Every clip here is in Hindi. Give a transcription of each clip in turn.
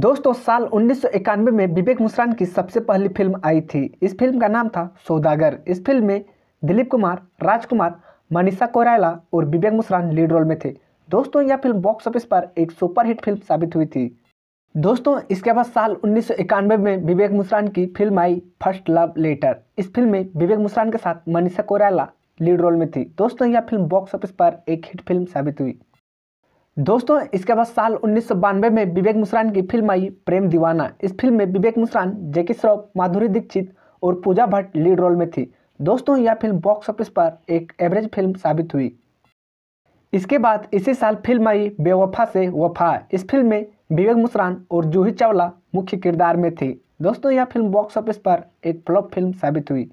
दोस्तों साल उन्नीस में विवेक मुश्रान की सबसे पहली फिल्म आई थी इस फिल्म का नाम था सौदागर इस फिल्म में दिलीप कुमार राजकुमार मनीषा कोराला और विवेक मुश्रान लीड रोल में थे दोस्तों यह फिल्म बॉक्स ऑफिस पर एक सुपरहिट फिल्म साबित हुई थी दोस्तों इसके बाद साल उन्नीस में विवेक मुश्रान की फिल्म आई फर्स्ट लव लेटर इस फिल्म में विवेक मुश्रान के साथ मनीषा कोरायला लीड रोल में थी दोस्तों यह फिल्म बॉक्स ऑफिस पर एक हिट फिल्म साबित हुई दोस्तों इसके बाद साल उन्नीस में विवेक मिश्रान की फिल्म आई प्रेम दीवाना इस फिल्म में विवेक मिश्रान जैकी श्रॉफ माधुरी दीक्षित और पूजा भट्ट लीड रोल में थी दोस्तों यह फिल्म बॉक्स ऑफिस पर एक एवरेज फिल्म साबित हुई इसके बाद इसी साल फिल्म आई बेवफा से वफा इस फिल्म में विवेक मिश्रान और जूही चावला मुख्य किरदार में थी दोस्तों यह फिल्म बॉक्स ऑफिस पर एक फ्लॉप फिल्म साबित हुई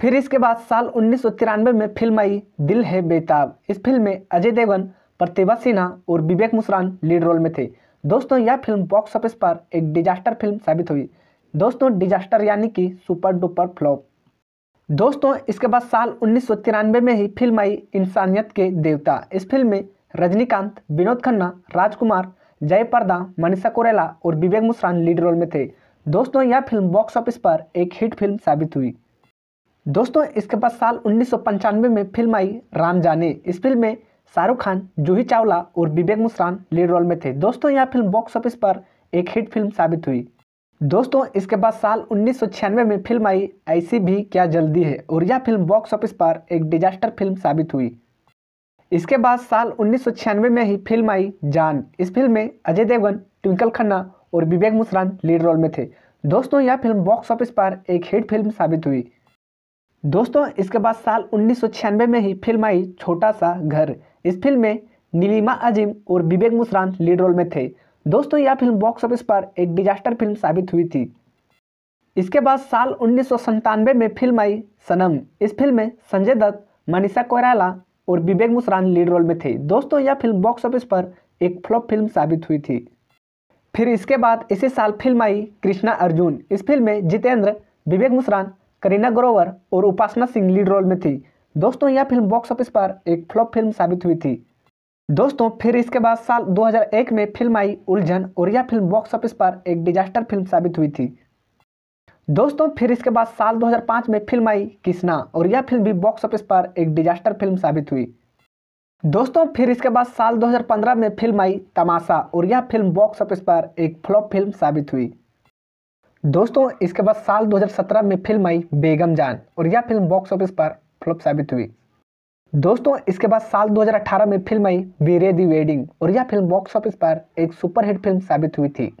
फिर इसके बाद साल उन्नीस में फिल्म आई दिल है बेताब इस फिल्म में अजय देवगन प्रतिभा सिन्हा और विवेक मुसरान लीड रोल में थे दोस्तों यह फिल्म बॉक्स ऑफिस पर एक डिजास्टर फिल्म साबित हुई दोस्तों डिजास्टर यानी कि सुपर डुपर फ्लॉप दोस्तों इसके बाद साल उन्नीस में ही फिल्म आई इंसानियत के देवता इस फिल्म में रजनीकांत विनोद खन्ना राजकुमार जयप्रदा मनीषा कोरेला और विवेक मुसरान लीड रोल में थे दोस्तों यह फिल्म बॉक्स ऑफिस पर एक हिट फिल्म साबित हुई दोस्तों इसके बाद साल उन्नीस में फिल्म आई राम जाने इस फिल्म में शाहरुख खान जूही चावला और विवेक मुश्रान लीड रोल में थे दोस्तों यह फिल्म बॉक्स ऑफिस पर एक हिट फिल्म साबित हुई दोस्तों इसके बाद साल उन्नीस में फिल्म आई ऐसी भी क्या जल्दी है और यह फिल्म बॉक्स ऑफिस पर एक डिजास्टर फिल्म साबित हुई इसके बाद साल उन्नीस में ही फिल्म आई जान इस फिल्म में अजय देवगन ट्विंकल खन्ना और विवेक मुश्रान लीड रोल में थे दोस्तों यह फिल्म बॉक्स ऑफिस पर एक हिट फिल्म साबित हुई दोस्तों इसके बाद साल उन्नीस में ही फिल्म आई छोटा सा घर इस फिल्म में नीलिमा अजीम और विवेक मुसरान लीड रोल में थे दोस्तों यह फिल्म बॉक्स ऑफिस पर एक डिजास्टर फिल्म साबित हुई थी इसके बाद साल उन्नीस में फिल्म आई सनम इस फिल्म में संजय दत्त मनीषा कोयराला और विवेक मुसरान लीड रोल में थे दोस्तों यह फिल्म बॉक्स ऑफिस पर एक फ्लॉप फिल्म साबित हुई थी फिर इसके बाद इसी साल फिल्म आई कृष्णा अर्जुन इस फिल्म में जितेंद्र विवेक मुसरान करीना ग्रोवर और उपासना सिंह लीड रोल में थी दोस्तों यह फिल्म बॉक्स ऑफिस पर एक फ्लॉप फिल्म साबित हुई थी दोस्तों फिर इसके बाद साल 2001 में फिल्म आई उलझन और यह फिल्म बॉक्स ऑफिस पर एक डिजास्टर फिल्म साबित हुई थी दोस्तों फिर इसके बाद साल 2005 में फिल्म आई किसना और यह फिल्म भी बॉक्स ऑफिस पर एक डिजास्टर फिल्म साबित हुई दोस्तों फिर इसके बाद साल 2015 में फिल्म आई तमाशा और यह फिल्म बॉक्स ऑफिस पर एक फ्लॉप फिल्म साबित हुई दोस्तों इसके बाद साल 2017 में फिल्म आई बेगम जान और यह फिल्म बॉक्स ऑफिस पर फ्लॉप साबित हुई दोस्तों इसके बाद साल 2018 में फिल्म आई वीरे दी वेडिंग और यह फिल्म बॉक्स ऑफिस पर एक सुपरहिट फिल्म साबित हुई थी